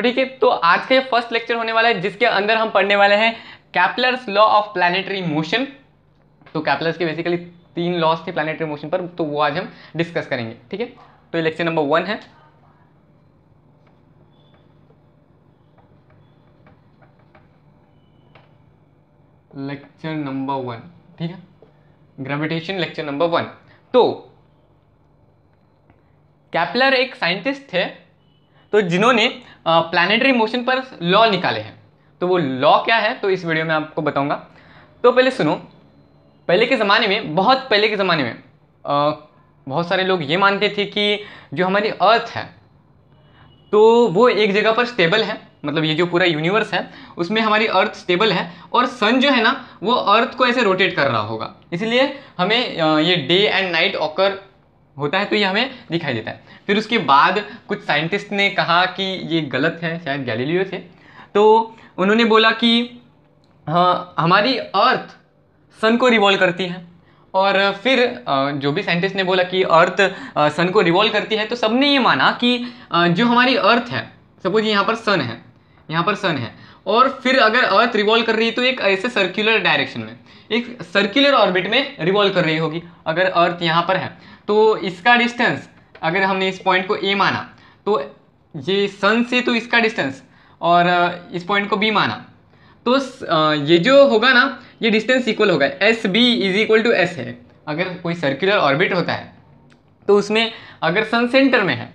तो ठीक है तो आज का ये फर्स्ट लेक्चर होने वाला है जिसके अंदर हम पढ़ने वाले हैं Kepler's law of planetary motion तो कैपलर्स के बेसिकली तीन लॉस थे प्लानिटरी मोशन पर तो वो आज हम डिस्कस करेंगे ठीक है तो ये लेक्चर नंबर वन है लेक्चर नंबर वन ठीक है ग्रेविटेशन लेक्चर नंबर वन तो कैपलर एक साइंटिस्ट थे तो जिन्होंने प्लानिटरी मोशन पर लॉ निकाले हैं तो वो लॉ क्या है तो इस वीडियो में आपको बताऊंगा तो पहले सुनो पहले के ज़माने में बहुत पहले के ज़माने में आ, बहुत सारे लोग ये मानते थे कि जो हमारी अर्थ है तो वो एक जगह पर स्टेबल है मतलब ये जो पूरा यूनिवर्स है उसमें हमारी अर्थ स्टेबल है और सन जो है ना वो अर्थ को ऐसे रोटेट कर रहा होगा इसलिए हमें ये डे एंड नाइट ऑकर होता है तो ये हमें दिखाई देता है फिर उसके बाद कुछ साइंटिस्ट ने कहा कि ये गलत है शायद गैलीलियो थे तो उन्होंने बोला कि हाँ हमारी अर्थ सन को रिवॉल्व करती है और फिर जो भी साइंटिस्ट ने बोला कि अर्थ सन को रिवॉल्व करती है तो सबने ये माना कि जो हमारी अर्थ है सपोज यहाँ पर सन है यहाँ पर सन है और फिर अगर अर्थ रिवॉल्व कर रही है तो एक ऐसे सर्कुलर डायरेक्शन में एक सर्कुलर ऑर्बिट में रिवॉल्व कर रही होगी अगर अर्थ यहाँ पर है तो इसका डिस्टेंस अगर हमने इस पॉइंट को ए माना तो ये सन से तो इसका डिस्टेंस और इस पॉइंट को बी माना तो ये जो होगा ना ये डिस्टेंस इक्वल होगा S B is equal to S है अगर कोई सर्कुलर ऑर्बिट होता है तो उसमें अगर सन सेंटर में है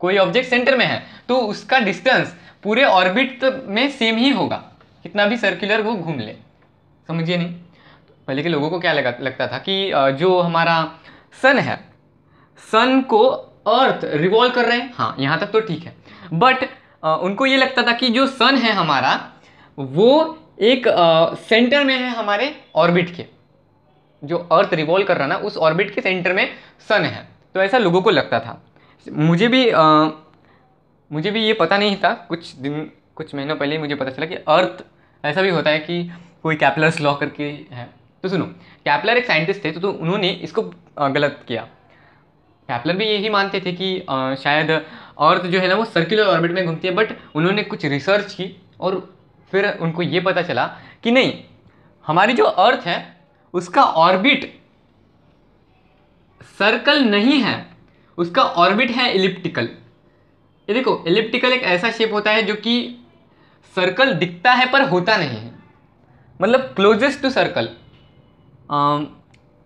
कोई ऑब्जेक्ट सेंटर में है तो उसका डिस्टेंस पूरे ऑर्बिट तो में सेम ही होगा कितना भी सर्कुलर वो घूम ले समझिए नहीं पहले के लोगों को क्या लगा लगता था कि जो हमारा सन है सन को अर्थ रिवॉल्व कर रहे हैं हाँ यहाँ तक तो ठीक है बट उनको ये लगता था कि जो सन है हमारा वो एक सेंटर में है हमारे ऑर्बिट के जो अर्थ रिवॉल्व कर रहा ना उस ऑर्बिट के सेंटर में सन है तो ऐसा लोगों को लगता था मुझे भी आ, मुझे भी ये पता नहीं था कुछ दिन कुछ महीनों पहले ही मुझे पता चला कि अर्थ ऐसा भी होता है कि कोई कैपलर्स लॉ करके है तो सुनो कैपलर एक साइंटिस्ट थे तो, तो उन्होंने इसको गलत किया कैपलर भी यही मानते थे कि शायद अर्थ जो है ना वो सर्कुलर ऑर्बिट में घूमती है बट उन्होंने कुछ रिसर्च की और फिर उनको ये पता चला कि नहीं हमारी जो अर्थ है उसका ऑर्बिट सर्कल नहीं है उसका ऑर्बिट है इलिप्टिकल ये देखो एलिप्टिकल एक ऐसा शेप होता है जो कि सर्कल दिखता है पर होता नहीं है मतलब क्लोजेस्ट टू सर्कल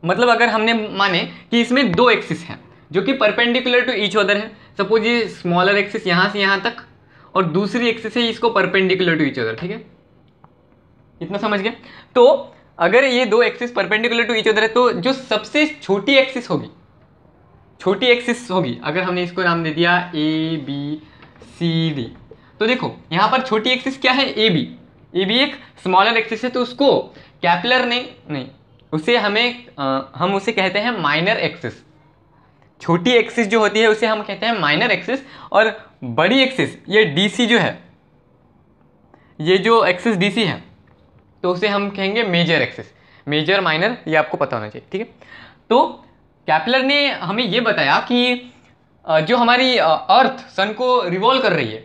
मतलब अगर हमने माने कि इसमें दो एक्सिस हैं जो कि परपेंडिकुलर टू ईच अदर है सपोज ये स्मॉलर एक्सिस यहाँ से यहाँ तक और दूसरी एक्सिस है इसको परपेंडिकुलर टू ईच अदर ठीक है इतना समझ गए तो अगर ये दो axis perpendicular to each other है तो जो सबसे छोटी एक्सिस होगी छोटी एक्सिस होगी अगर हमने इसको नाम दे दिया ए बी सी डी तो देखो यहाँ पर छोटी एक्सिस क्या है ए बी ए बी एक स्मॉलर एक्सिस है तो उसको कैपलर ने नहीं उसे हमें आ, हम उसे कहते हैं माइनर एक्सिस छोटी एक्सिस जो होती है उसे हम कहते हैं माइनर एक्सिस और बड़ी एक्सिस ये डीसी जो है ये जो एक्सिस डीसी है तो उसे हम कहेंगे मेजर एक्सिस मेजर माइनर ये आपको पता होना चाहिए ठीक है तो कैपलर ने हमें ये बताया कि जो हमारी अर्थ सन को रिवॉल्व कर रही है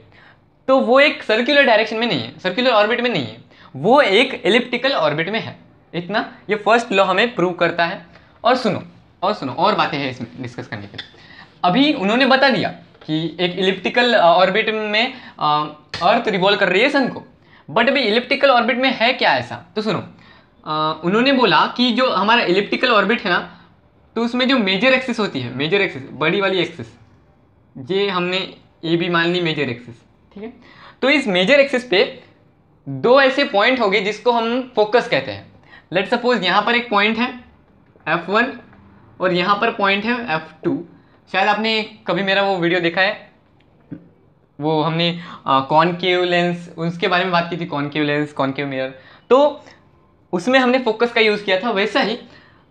तो वो एक सर्कुलर डायरेक्शन में नहीं है सर्कुलर ऑर्बिट में नहीं है वो एक एलिप्टिकल ऑर्बिट में है इतना ये फर्स्ट लॉ हमें प्रूव करता है और सुनो और सुनो और बातें हैं इसमें डिस्कस करने के लिए अभी उन्होंने बता दिया कि एक इलिप्टिकल ऑर्बिट में अर्थ रिवॉल्व कर रही है सन को बट अभी इलिप्टिकल ऑर्बिट में है क्या ऐसा तो सुनो आ, उन्होंने बोला कि जो हमारा इलिप्टिकल ऑर्बिट है ना तो उसमें जो मेजर एक्सेस होती है मेजर एक्सेस बड़ी वाली एक्सेस ये हमने ये भी मान ली मेजर एक्सेस ठीक है तो इस मेजर एक्सेस पे दो ऐसे पॉइंट होंगे जिसको हम फोकस कहते हैं लेट सपोज यहाँ पर एक पॉइंट है एफ वन और यहाँ पर पॉइंट है एफ टू शायद आपने कभी मेरा वो वीडियो देखा है वो हमने कॉनकेव लेंस उसके बारे में बात की थी कॉनकेव लेंस कॉनकेव मेयर तो उसमें हमने फोकस का यूज़ किया था वैसा ही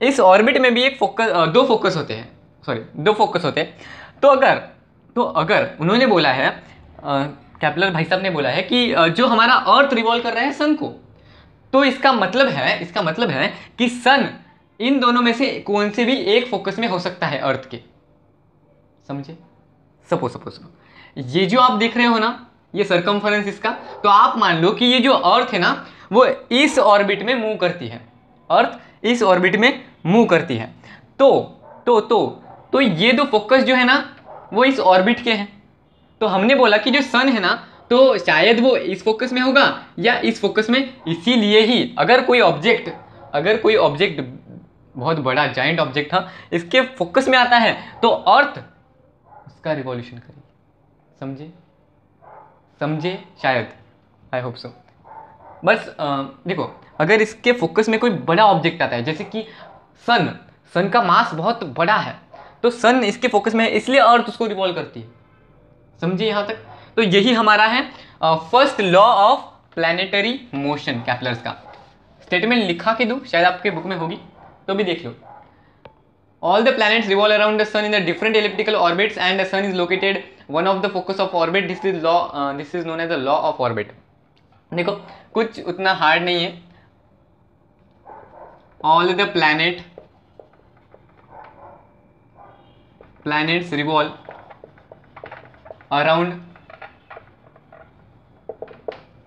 इस ऑर्बिट में भी एक फोकस दो फोकस होते हैं सॉरी दो फोकस होते हैं तो अगर तो अगर उन्होंने बोला है कैपलर भाई साहब ने बोला है कि जो हमारा अर्थ रिवॉल्व कर रहा है सन को तो इसका मतलब है इसका मतलब है कि सन इन दोनों में से कौन से भी एक फोकस में हो सकता है अर्थ के समझे सपोज सपोज ये जो आप देख रहे हो ना ये सरकमफरेंस इसका तो आप मान लो कि ये जो अर्थ है ना वो इस ऑर्बिट में मूव करती है अर्थ इस ऑर्बिट में मूव करती है तो तो तो तो ये दो फोकस जो है ना वो इस ऑर्बिट के हैं तो हमने बोला कि जो सन है ना तो शायद वो इस फोकस में होगा या इस फोकस में इसीलिए ही अगर कोई ऑब्जेक्ट अगर कोई ऑब्जेक्ट बहुत बड़ा जाइंट ऑब्जेक्ट था इसके फोकस में आता है तो अर्थ उसका रिवॉल्यूशन करेगी समझे समझे शायद आई होप सो बस आ, देखो अगर इसके फोकस में कोई बड़ा ऑब्जेक्ट आता है जैसे कि सन सन का मास बहुत बड़ा है तो सन इसके फोकस में है इसलिए अर्थ उसको रिवॉल्व करती है समझिए यहाँ तक तो यही हमारा है first law of planetary motion Kepler's का स्टेटमेंट लिखा के दू शायद आपके बुक में होगी तो भी देख लो all the planets revolve around the sun in the different elliptical orbits and the sun is located one of the focus of orbit this is law this is known as the law of orbit देखो कुछ उतना hard नहीं है all the planet planets revolve around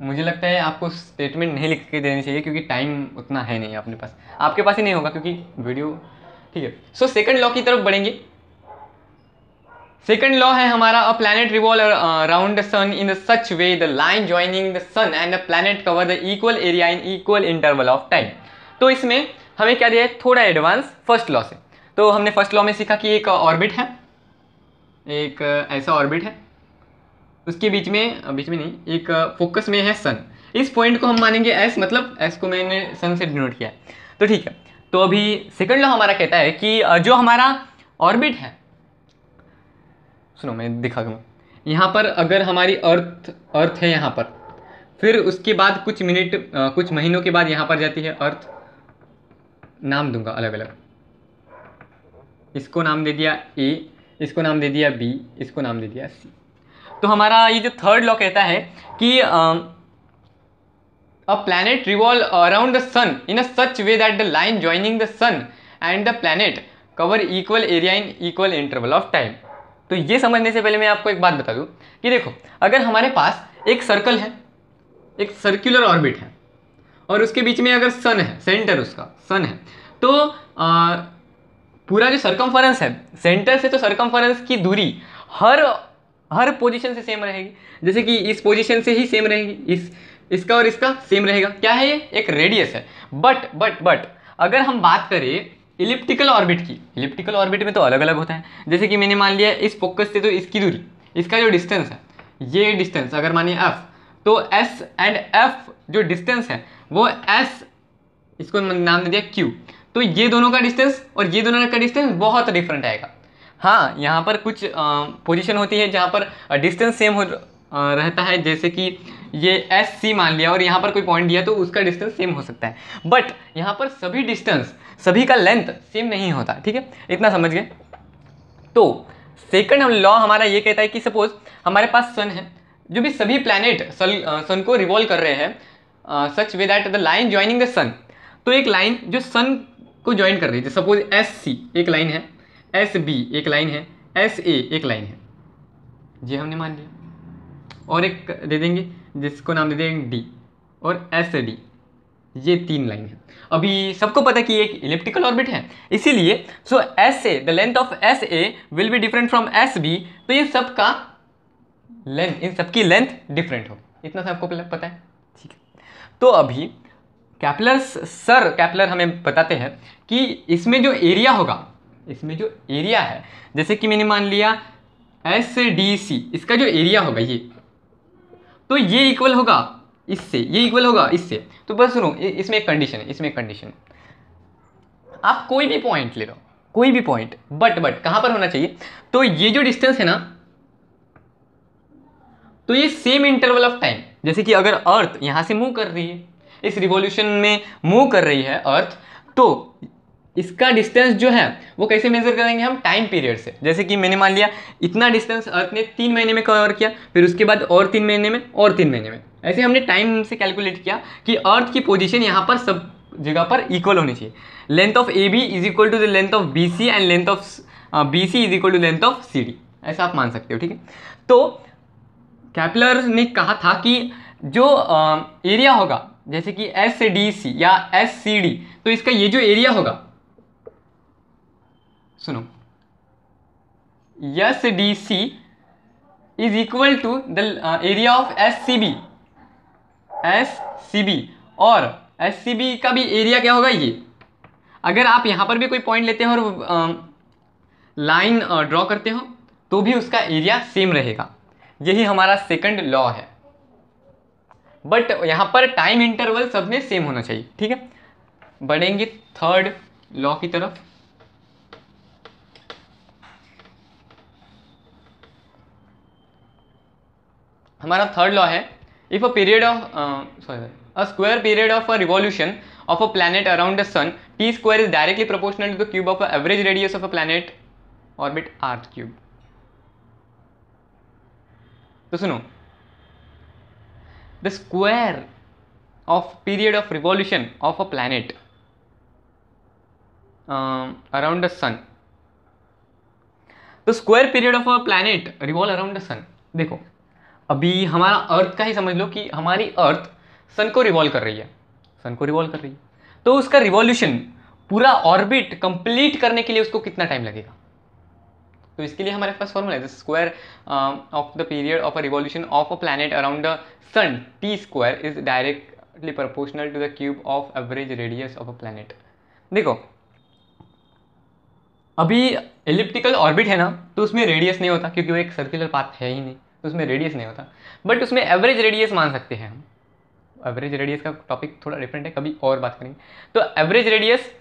मुझे लगता है आपको statement नहीं लिख के देनी चाहिए क्योंकि टाइम उतना है नहीं अपने पास आपके पास ही नहीं होगा क्योंकि वीडियो ठीक है सो सेकंड लॉ की तरफ बढ़ेंगे सेकंड लॉ है हमारा a planet revolve around the sun in such way the line joining the sun and the planet cover the equal area in equal interval of time तो इसमें हमें क्या दिया है थोड़ा एडवांस फर्स्ट लॉ से तो हमने फर्स्ट लॉ में सीखा कि एक ऑर्बिट है एक ऐसा ऑर्बिट है उसके बीच में बीच में नहीं एक फोकस में है सन इस पॉइंट को हम मानेंगे एस मतलब एस को मैंने सन से डिनोट किया है तो ठीक है तो अभी सेकंड लॉ हमारा कहता है कि जो हमारा ऑर्बिट है सुनो मैं दिखा दूँ यहाँ पर अगर हमारी अर्थ अर्थ है यहाँ पर फिर उसके बाद कुछ मिनट कुछ महीनों के बाद यहाँ पर जाती है अर्थ नाम दूंगा अलग अलग इसको नाम दे दिया ए इसको नाम दे दिया बी इसको नाम दे दिया सी तो हमारा ये जो थर्ड लॉ कहता है कि a planet revolve around the sun in a such way that the line joining the sun and the planet cover equal area in equal interval of time तो ये समझने से पहले मैं आपको एक बात बता दूं कि देखो अगर हमारे पास एक सर्कल है एक सर्कुलर ऑर्बिट है और उसके बीच में अगर सन है सेंटर उसका सन है तो आ, पूरा जो सरकमफरेंस है सेंटर से तो सरकमफरेंस की दूरी हर हर पोजीशन से सेम रहेगी जैसे कि इस पोजीशन से ही सेम रहेगी इस इसका और इसका सेम रहेगा क्या है ये एक रेडियस है बट बट बट अगर हम बात करें इलिप्टिकल ऑर्बिट की इलिप्टिकल ऑर्बिट में तो अलग अलग होता है जैसे कि मैंने मान लिया इस फोकस से तो इसकी दूरी इसका जो डिस्टेंस है ये डिस्टेंस अगर मानिए एफ तो एस एंड एफ जो डिस्टेंस है वो एस इसको नाम दे दिया क्यू तो ये दोनों का डिस्टेंस और ये दोनों का डिस्टेंस बहुत डिफरेंट आएगा हाँ यहाँ पर कुछ पोजीशन होती है जहाँ पर डिस्टेंस सेम हो रहता है जैसे कि ये एस सी मान लिया और यहाँ पर कोई पॉइंट दिया तो उसका डिस्टेंस सेम हो सकता है बट यहाँ पर सभी डिस्टेंस सभी का लेंथ सेम नहीं होता ठीक है इतना समझ गए तो सेकंड लॉ हमारा ये कहता है कि सपोज हमारे पास सन है जो भी सभी प्लैनेट सन सन को रिवॉल्व कर रहे हैं such way that the line joining the sun तो एक लाइन जो सन को ज्वाइन कर रही है सपोज एस सी एक लाइन है एस बी एक लाइन है एस ए एक लाइन है ये हमने मान लिया और एक दे देंगे जिसको नाम दे देंगे डी और एस डी ये तीन लाइन है अभी सबको पता कि एक इलेप्टिकल ऑर्बिट है इसीलिए so S A the length of S A will be different from S B तो ये सबका लेंथ इन सबकी लेंथ डिफरेंट हो इतना सा तो आपको पता है ठीक है तो अभी कैपलर सर कैपलर हमें बताते हैं कि इसमें जो एरिया होगा इसमें जो एरिया है जैसे कि मैंने मान लिया एस डी सी इसका जो एरिया होगा ये तो ये इक्वल होगा इससे ये इक्वल होगा इससे तो बस सुनो इसमें एक कंडीशन है इसमें एक कंडीशन आप कोई भी पॉइंट ले लो कोई भी पॉइंट बट बट कहाँ पर होना चाहिए तो ये जो डिस्टेंस है ना तो ये सेम इंटरवल ऑफ टाइम जैसे कि अगर अर्थ यहाँ से मूव कर रही है इस रिवॉल्यूशन में मूव कर रही है अर्थ तो इसका डिस्टेंस जो है वो कैसे मेजर करेंगे हम टाइम पीरियड से जैसे कि मैंने मान लिया इतना डिस्टेंस अर्थ ने तीन महीने में कवर किया फिर उसके बाद और तीन महीने में और तीन महीने में ऐसे हमने टाइम से कैलकुलेट किया कि अर्थ की पोजीशन यहाँ पर सब जगह पर इक्वल होनी चाहिए length of A B is equal to the length of B C and length of B C is equal to length of C D ऐसा आप मान सकते हो ठीक है तो कैपलर ने कहा था कि जो एरिया होगा जैसे कि एस डी सी या एस सी डी तो इसका ये जो एरिया होगा सुनो S D C is equal to the area of S C B S C B और एस सी बी का भी एरिया क्या होगा ये अगर आप यहाँ पर भी कोई पॉइंट लेते हो और लाइन ड्रॉ करते हो तो भी उसका एरिया सेम रहेगा यही हमारा सेकंड लॉ है बट यहाँ पर टाइम इंटरवल सब में सेम होना चाहिए ठीक है बढ़ेंगे थर्ड लॉ की तरफ हमारा थर्ड लॉ है if a period of sorry a square period of a revolution of a planet around the sun T square is directly proportional to the cube of average radius of a planet orbit R cube तो सुनो the square of period of revolution of a planet around the sun तो square period of a planet revolve around the sun देखो अभी हमारा अर्थ का ही समझ लो कि हमारी अर्थ सन को रिवॉल्व कर रही है सन को रिवॉल्व कर रही है तो उसका रिवॉल्यूशन पूरा ऑर्बिट कंप्लीट करने के लिए उसको कितना टाइम लगेगा तो इसके लिए हमारे पास फॉर्मूला है the square of the period of a revolution of a planet around the sun T square is directly proportional to the cube of average radius of a planet देखो अभी एलिप्टिकल ऑर्बिट है ना तो उसमें radius नहीं होता क्योंकि वो एक सर्कुलर पाथ है ही नहीं तो उसमें रेडियस नहीं होता बट उसमें एवरेज रेडियस मान सकते हैं हम एवरेज रेडियस का टॉपिक थोड़ा डिफरेंट है कभी और बात करेंगे तो एवरेज रेडियस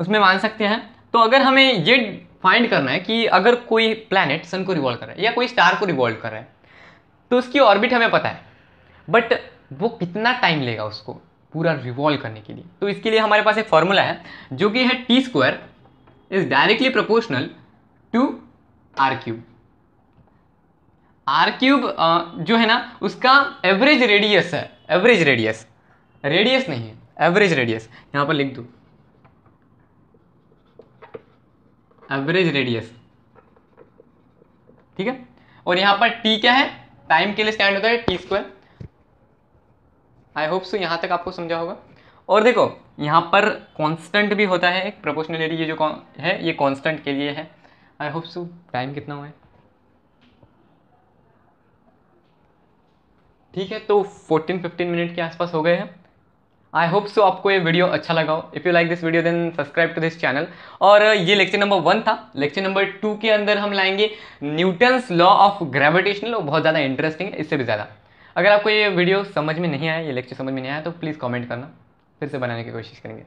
उसमें मान सकते हैं तो अगर हमें ये फाइंड करना है कि अगर कोई प्लानट सन को रिवॉल्व कर रहा है या कोई स्टार को रिवॉल्व कर रहा है तो उसकी ऑर्बिट हमें पता है बट वो कितना टाइम लेगा उसको पूरा रिवॉल्व करने के लिए तो इसके लिए हमारे पास एक फॉर्मूला है जो कि है T square is directly proportional to R cube R cube जो है ना उसका एवरेज रेडियस है एवरेज रेडियस रेडियस नहीं है एवरेज रेडियस यहाँ पर लिख दो एवरेज रेडियस ठीक है और यहां पर टी क्या है टाइम के लिए स्टैंड होता है T square I hope so यहां तक आपको समझा होगा और देखो यहां पर कांस्टेंट भी होता है एक प्रोपोर्शनलिटी ये जो है ये कांस्टेंट के लिए है आई होप सो टाइम कितना हुआ है ठीक है तो 14-15 मिनट के आसपास हो गए हैं आई होप सो आपको ये वीडियो अच्छा लगा हो if you like this video then subscribe to this channel और uh, ये लेक्चर नंबर वन था लेक्चर नंबर टू के अंदर हम लाएंगे न्यूटन्स लॉ ऑफ ग्रेविटेशनल बहुत ज़्यादा इंटरेस्टिंग है इससे भी ज़्यादा अगर आपको ये वीडियो समझ में नहीं आया ये लेक्चर समझ में नहीं आया तो प्लीज़ कॉमेंट करना फिर से बनाने की कोशिश करेंगे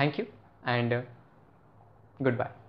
thank you and good bye